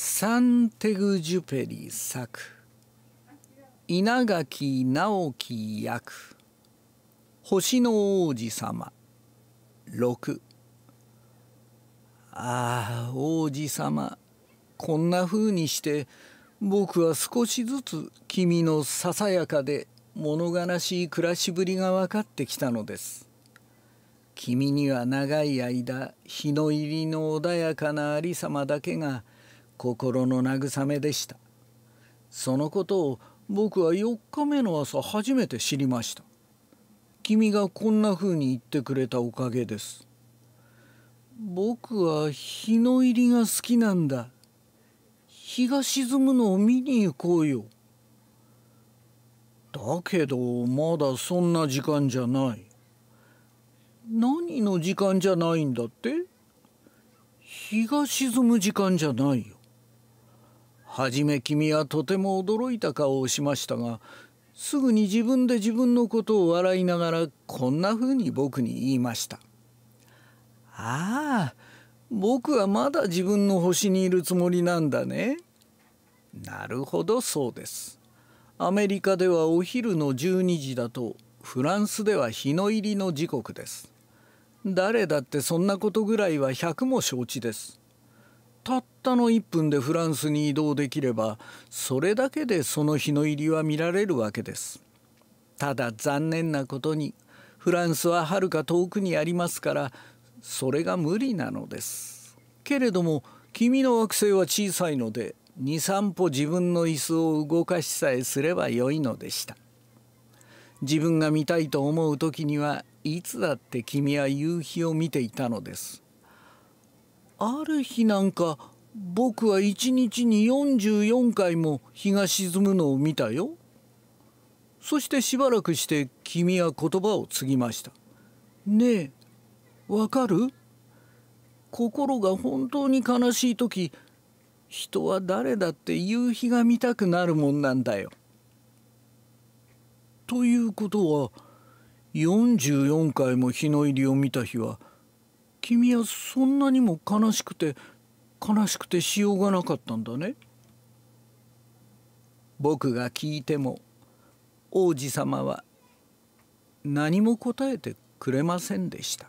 サンテグジュペリ作稲垣直樹役星の王子様6ああ王子様こんな風にして僕は少しずつ君のささやかで物悲しい暮らしぶりが分かってきたのです。君には長い間日の入りの穏やかなありさまだけが心の慰めでしたそのことを僕は4日目の朝初めて知りました君がこんな風に言ってくれたおかげです僕は日の入りが好きなんだ日が沈むのを見に行こうよだけどまだそんな時間じゃない何の時間じゃないんだって日が沈む時間じゃないよはじめ君はとても驚いた顔をしましたがすぐに自分で自分のことを笑いながらこんなふうに僕に言いました。ああ僕はまだ自分の星にいるつもりなんだね。なるほどそうです。アメリカではお昼の12時だとフランスでは日の入りの時刻です。誰だってそんなことぐらいは100も承知です。たの1分でフランスに移動できればそれだけでその日の入りは見られるわけですただ残念なことにフランスははるか遠くにありますからそれが無理なのですけれども君の惑星は小さいので23歩自分の椅子を動かしさえすればよいのでした自分が見たいと思う時にはいつだって君は夕日を見ていたのですある日なんか僕は一日に44回も日が沈むのを見たよ。そしてしばらくして君は言葉を継ぎました。ねえ、わかる心が本当に悲しい時、人は誰だって夕日が見たくなるもんなんだよ。ということは44回も日の入りを見た日は君はそんなにも悲しくて悲しくてしようがなかったんだね僕が聞いても王子様は何も答えてくれませんでした